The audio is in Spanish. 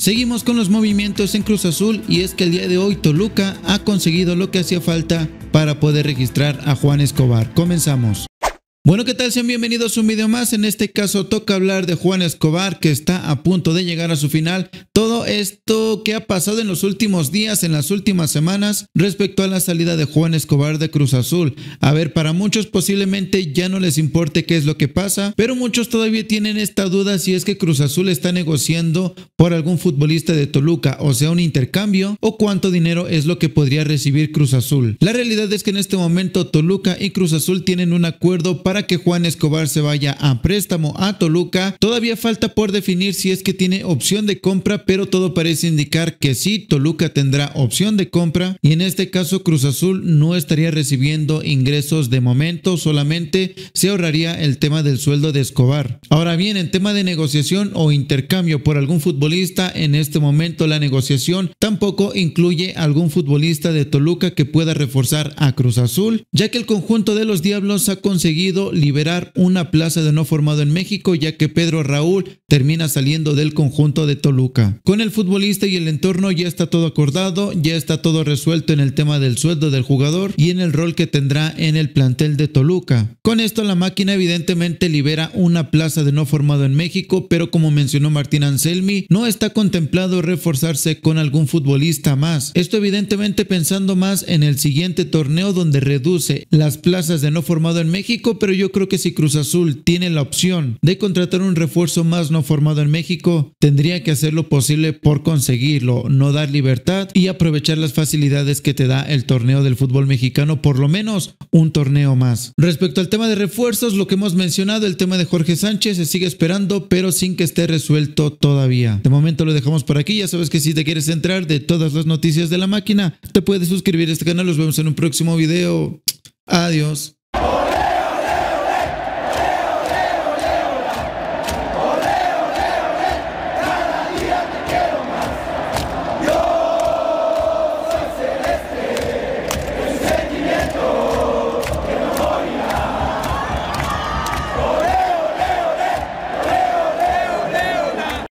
Seguimos con los movimientos en Cruz Azul y es que el día de hoy Toluca ha conseguido lo que hacía falta para poder registrar a Juan Escobar. Comenzamos. Bueno, ¿qué tal? Sean bienvenidos a un video más. En este caso toca hablar de Juan Escobar, que está a punto de llegar a su final. Todo esto que ha pasado en los últimos días, en las últimas semanas, respecto a la salida de Juan Escobar de Cruz Azul. A ver, para muchos posiblemente ya no les importe qué es lo que pasa, pero muchos todavía tienen esta duda si es que Cruz Azul está negociando por algún futbolista de Toluca, o sea, un intercambio, o cuánto dinero es lo que podría recibir Cruz Azul. La realidad es que en este momento Toluca y Cruz Azul tienen un acuerdo para para que Juan Escobar se vaya a préstamo a Toluca. Todavía falta por definir si es que tiene opción de compra, pero todo parece indicar que sí, Toluca tendrá opción de compra y en este caso Cruz Azul no estaría recibiendo ingresos de momento, solamente se ahorraría el tema del sueldo de Escobar. Ahora bien, en tema de negociación o intercambio por algún futbolista, en este momento la negociación tampoco incluye algún futbolista de Toluca que pueda reforzar a Cruz Azul, ya que el conjunto de los Diablos ha conseguido liberar una plaza de no formado en México ya que Pedro Raúl termina saliendo del conjunto de Toluca. Con el futbolista y el entorno ya está todo acordado, ya está todo resuelto en el tema del sueldo del jugador y en el rol que tendrá en el plantel de Toluca. Con esto la máquina evidentemente libera una plaza de no formado en México, pero como mencionó Martín Anselmi, no está contemplado reforzarse con algún futbolista más. Esto evidentemente pensando más en el siguiente torneo donde reduce las plazas de no formado en México, pero yo creo que si Cruz Azul tiene la opción de contratar un refuerzo más no formado en México, tendría que hacer lo posible por conseguirlo, no dar libertad y aprovechar las facilidades que te da el torneo del fútbol mexicano, por lo menos un torneo más. Respecto al tema de refuerzos, lo que hemos mencionado, el tema de Jorge Sánchez se sigue esperando, pero sin que esté resuelto todavía. De momento lo dejamos por aquí, ya sabes que si te quieres entrar de todas las noticias de la máquina, te puedes suscribir a este canal, los vemos en un próximo video. Adiós.